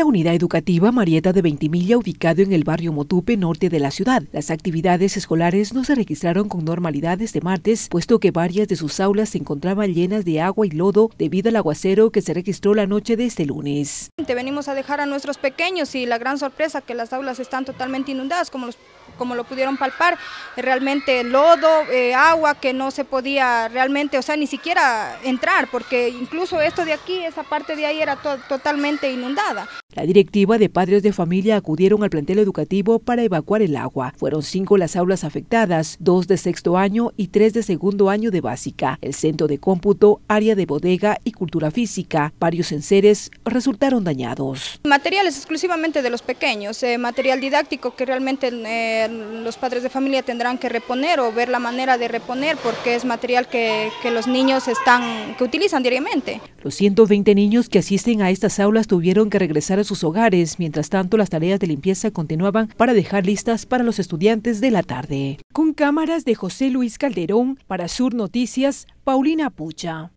la unidad educativa Marieta de Ventimilla, ubicado en el barrio Motupe, norte de la ciudad. Las actividades escolares no se registraron con normalidad este martes, puesto que varias de sus aulas se encontraban llenas de agua y lodo debido al aguacero que se registró la noche de este lunes. Te venimos a dejar a nuestros pequeños y la gran sorpresa que las aulas están totalmente inundadas, como como lo pudieron palpar, realmente lodo, eh, agua que no se podía realmente, o sea, ni siquiera entrar, porque incluso esto de aquí, esa parte de ahí era totalmente inundada. La directiva de padres de familia acudieron al plantel educativo para evacuar el agua. Fueron cinco las aulas afectadas, dos de sexto año y tres de segundo año de básica. El centro de cómputo, área de bodega y cultura física, varios enseres resultaron dañados. Materiales exclusivamente de los pequeños, eh, material didáctico que realmente eh, los padres de familia tendrán que reponer o ver la manera de reponer porque es material que, que los niños están, que utilizan diariamente. Los 120 niños que asisten a estas aulas tuvieron que regresar sus hogares. Mientras tanto, las tareas de limpieza continuaban para dejar listas para los estudiantes de la tarde. Con cámaras de José Luis Calderón, para Sur Noticias, Paulina Pucha.